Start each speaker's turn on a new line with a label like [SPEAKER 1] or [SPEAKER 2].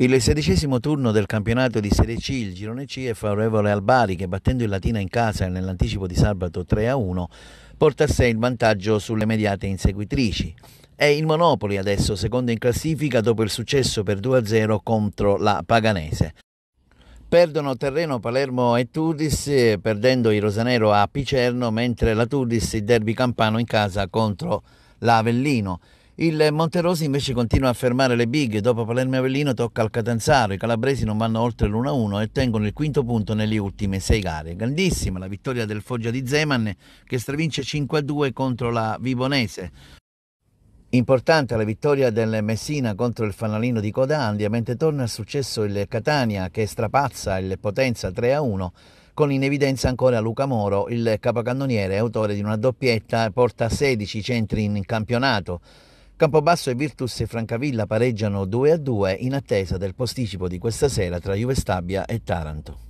[SPEAKER 1] Il sedicesimo turno del campionato di Serie C, il girone C, è favorevole al Bari che battendo il Latina in casa nell'anticipo di sabato 3-1 porta a sé il vantaggio sulle mediate inseguitrici. È il Monopoli adesso secondo in classifica dopo il successo per 2-0 contro la Paganese. Perdono terreno Palermo e Turdis, eh, perdendo il Rosanero a Picerno, mentre la Turdis il derby campano in casa contro l'Avellino. Il Monterosi invece continua a fermare le big, dopo Palermo Avellino tocca al Catanzaro, i calabresi non vanno oltre l'1-1 e tengono il quinto punto nelle ultime sei gare. Grandissima la vittoria del Foggia di Zeman che stravince 5-2 contro la Vibonese. Importante la vittoria del Messina contro il fanalino di Codandia, mentre torna al successo il Catania che strapazza il Potenza 3-1, con in evidenza ancora Luca Moro, il capocannoniere, autore di una doppietta, porta 16 centri in campionato. Campobasso e Virtus e Francavilla pareggiano 2-2 in attesa del posticipo di questa sera tra Juve Stabia e Taranto.